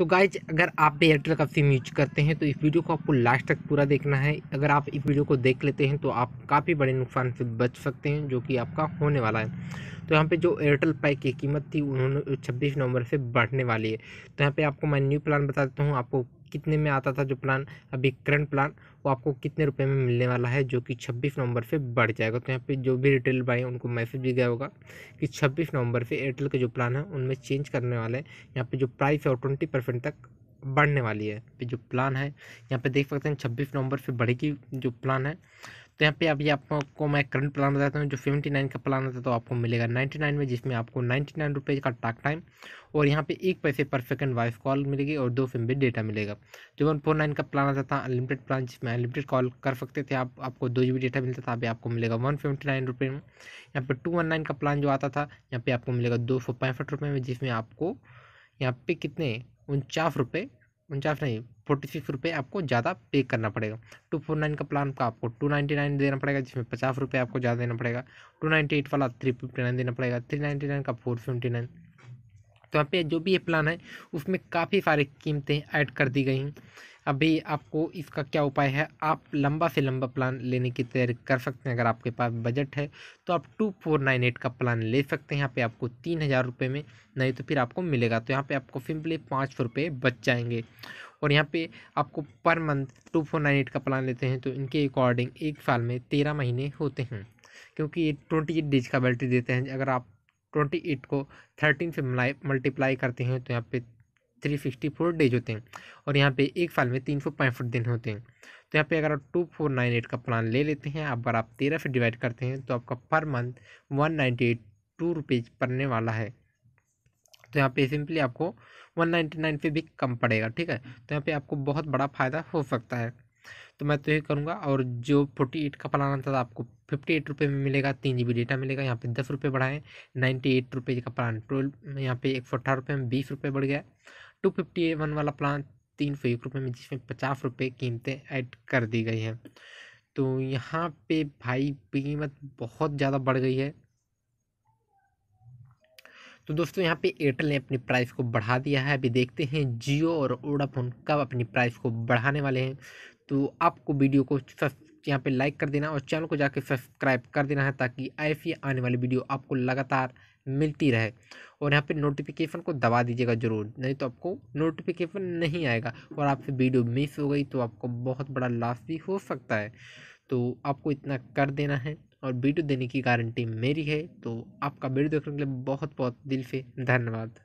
तो गाइज अगर आप भी एयरटेल का सिम यूज करते हैं तो इस वीडियो को आपको लास्ट तक पूरा देखना है अगर आप इस वीडियो को देख लेते हैं तो आप काफ़ी बड़े नुकसान से बच सकते हैं जो कि आपका होने वाला है तो यहाँ पे जो एयरटेल पैक की कीमत थी उन्होंने 26 नवंबर से बढ़ने वाली है तो यहाँ पे आपको मैं न्यू प्लान बता देता हूँ आपको कितने में आता था जो प्लान अभी करंट प्लान वो आपको कितने रुपए में मिलने वाला है जो कि छब्बीस नवंबर से बढ़ जाएगा तो यहाँ पे जो भी रिटेल भाई उनको मैसेज भी गया होगा कि छब्बीस नवंबर से एयरटेल के जो प्लान है उनमें चेंज करने वाले हैं यहाँ पे जो प्राइस है वो ट्वेंटी परसेंट तक बढ़ने वाली है जो प्लान है यहाँ पर देख सकते हैं छब्बीस नवंबर से बढ़ेगी जो प्लान है तो यहाँ पे अभी आपको मैं करंट प्लान बताता हूँ जो फिफ्टी नाइन का प्लान होता है तो आपको मिलेगा नाइन्टी नाइन में जिसमें आपको नाइन्टी नाइन रुपये का टाक टाइम और यहाँ पे एक पैसे पर सेकंड वॉइस कॉल मिलेगी और दो फिम डेटा मिलेगा जो वन फोर नाइन का प्लान आता था अनलिमिटेड प्लान जिसमें अनलिमिटेड कॉल कर सकते थे आप आपको दो जी डेटा मिलता था अभी आपको मिलेगा वन फिफ्टी नाइन रुपये में यहाँ पर टू वन नाइन का प्लान जो आता था यहाँ पर आपको मिलेगा दो सौ पैंसठ रुपये में जिसमें आपको यहाँ पे कितने उनचास रुपये उनचास नहीं फोर्टी सिक्स रुपये आपको ज़्यादा पे करना पड़ेगा टू फोर नाइन का प्लान का आपको टू नाइन्टी नाइन देना पड़ेगा जिसमें पचास रुपये आपको ज़्यादा देना पड़ेगा टू नाइन्टी एट वाला थ्री फिफ्टी नाइन देना पड़ेगा थ्री नाइन्टी नाइन का फोर फिफ्टी नाइन तो यहाँ पे जो भी ये प्लान है उसमें काफ़ी सारी कीमतें ऐड कर दी गई हैं अभी आपको इसका क्या उपाय है आप लंबा से लंबा प्लान लेने की तैयारी कर सकते हैं अगर आपके पास बजट है तो आप टू फोर नाइन एट का प्लान ले सकते हैं यहाँ पे आपको तीन हज़ार रुपये में नहीं तो फिर आपको मिलेगा तो यहाँ पे आपको सिंपली पाँच सौ रुपये बच जाएंगे और यहाँ पे आपको per month two four nine eight का प्लान लेते हैं तो इनके अकॉर्डिंग एक साल में तेरह महीने होते हैं क्योंकि ये ट्वेंटी एट डेज का बैटरी देते हैं अगर आप ट्वेंटी एट को थर्टीन से मल्टीप्लाई करते हैं तो यहाँ पे थ्री सिक्सटी फोर डेज होते हैं और यहाँ पे एक साल में तीन सौ पैंसठ दिन होते हैं तो यहाँ पे अगर आप टू फोर नाइन एट का प्लान ले लेते हैं अगर आप तेरह से डिवाइड करते हैं तो आपका per month one ninety eight two rupees पड़ने वाला है तो यहाँ पे सिंपली आपको वन नाइन्टी नाइन पे भी कम पड़ेगा ठीक है तो यहाँ पे आपको बहुत बड़ा फ़ायदा हो सकता है तो मैं तो यही करूँगा और जो फोर्टी एट का प्लान आता था आपको फिफ्टी एट रुपये में मिलेगा तीन जी बी डेटा मिलेगा यहाँ पे दस रुपये बढ़ाएँ नाइन्टी एट रुपये का प्लान ट्वेल्व यहाँ पे एक सौ अठारह रुपये में बीस रुपये बढ़ गया टू फिफ्टी ए वन वाला प्लान तीन सौ एक रुपये में जिसमें पचास रुपये कीमतें ऐड कर दी गई हैं तो यहाँ पे भाई कीमत बहुत ज़्यादा बढ़ गई है तो दोस्तों यहाँ पे एयरटेल ने अपनी प्राइस को बढ़ा दिया है अभी देखते हैं जियो और ओडाफोन कब अपनी प्राइस को बढ़ाने वाले हैं तो आपको वीडियो को यहाँ पे लाइक कर देना और चैनल को जाके सब्सक्राइब कर देना है ताकि ऐसी आने वाली वीडियो आपको लगातार मिलती रहे और यहाँ पे नोटिफिकेशन को दबा दीजिएगा ज़रूर नहीं तो आपको नोटिफिकेशन नहीं आएगा और आपसे वीडियो मिस हो गई तो आपको बहुत बड़ा लॉस भी हो सकता है तो आपको इतना कर देना है और वीडियो देने की गारंटी मेरी है तो आपका वीडियो देखने के लिए बहुत बहुत दिल से धन्यवाद